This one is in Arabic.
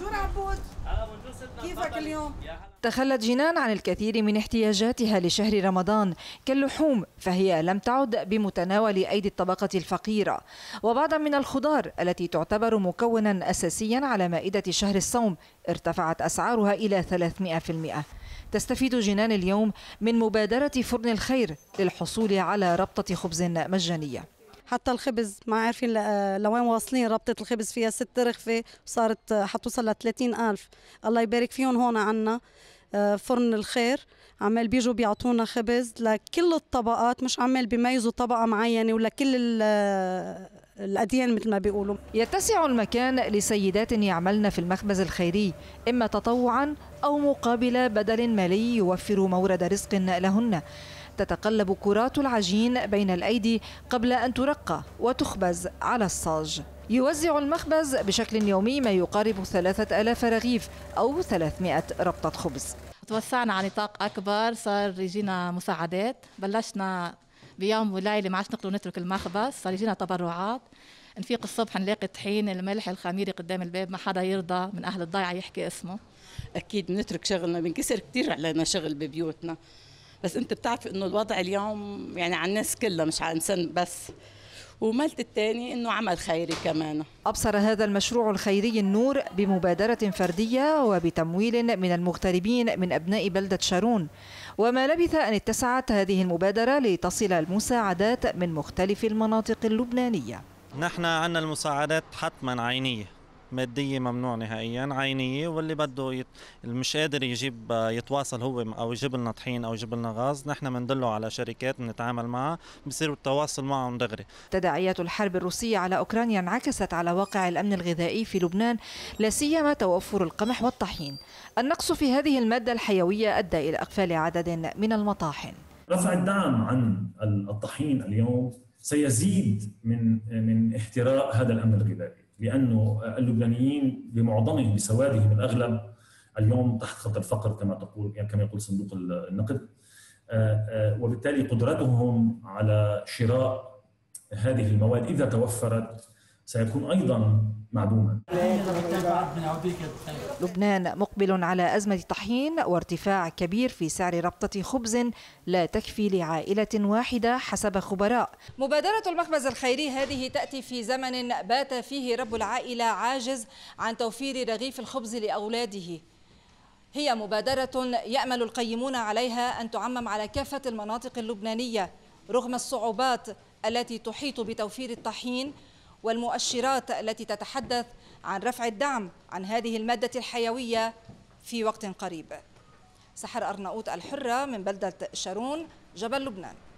بونجور عبود آه، كيفك اليوم؟ تخلت جنان عن الكثير من احتياجاتها لشهر رمضان كاللحوم فهي لم تعد بمتناول أيدي الطبقة الفقيرة وبعضا من الخضار التي تعتبر مكونا أساسيا على مائدة شهر الصوم ارتفعت أسعارها إلى 300% تستفيد جنان اليوم من مبادرة فرن الخير للحصول على ربطة خبز مجانية حتى الخبز ما عارفين لوين واصلين ربطة الخبز فيها ست رغفة وصارت آه، حتوصل ل 30 ألف الله يبارك فيهم هون عنا آه، فرن الخير عمال بيجوا بيعطونا خبز لكل الطبقات مش عمال بيميزوا طبقة معينة ولكل آه، الأديان مثل ما بيقولوا يتسع المكان لسيدات يعملن في المخبز الخيري إما تطوعا أو مقابل بدل مالي يوفر مورد رزق لهن تتقلب كرات العجين بين الأيدي قبل أن ترقى وتخبز على الصاج يوزع المخبز بشكل يومي ما يقارب 3000 رغيف أو 300 ربطة خبز توسعنا على نطاق أكبر صار يجينا مساعدات بلشنا بيوم وليلة ما عادش نقدر نترك المخبز صار يجينا تبرعات نفيق الصبح نلاقي الطحين الملح الخميرة قدام الباب ما حدا يرضى من أهل الضيعة يحكي اسمه أكيد نترك شغلنا بنكسر كثير علينا شغل ببيوتنا بس انت بتعرفي انه الوضع اليوم يعني على الناس كلها مش على انسان بس وملت الثاني انه عمل خيري كمان ابصر هذا المشروع الخيري النور بمبادره فرديه وبتمويل من المغتربين من ابناء بلده شارون وما لبث ان اتسعت هذه المبادره لتصل المساعدات من مختلف المناطق اللبنانيه نحن عندنا المساعدات حتما عينيه ماديه ممنوع نهائيا عينيه واللي بده يت... مش قادر يجيب يتواصل هو او يجيب لنا طحين او يجيب لنا غاز نحن بندله على شركات بنتعامل معها بصير التواصل معهم دغري تداعيات الحرب الروسيه على اوكرانيا انعكست على واقع الامن الغذائي في لبنان لا سيما توفر القمح والطحين النقص في هذه الماده الحيويه ادى الى اقفال عدد من المطاحن رفع الدعم عن الطحين اليوم سيزيد من من احتراق هذا الامن الغذائي لانه اللبنانيين بمعظمهم بسوادهم الاغلب اليوم تحت خط الفقر كما تقول يعني كما يقول صندوق النقد آه، آه، وبالتالي قدرتهم على شراء هذه المواد اذا توفرت سيكون ايضا معدوما. لبنان مقبل على أزمة طحين وارتفاع كبير في سعر ربطة خبز لا تكفي لعائلة واحدة حسب خبراء مبادرة المخبز الخيري هذه تأتي في زمن بات فيه رب العائلة عاجز عن توفير رغيف الخبز لأولاده هي مبادرة يأمل القيمون عليها أن تعمم على كافة المناطق اللبنانية رغم الصعوبات التي تحيط بتوفير الطحين والمؤشرات التي تتحدث عن رفع الدعم عن هذه المادة الحيوية في وقت قريب سحر أرناؤوط الحرة من بلدة شارون جبل لبنان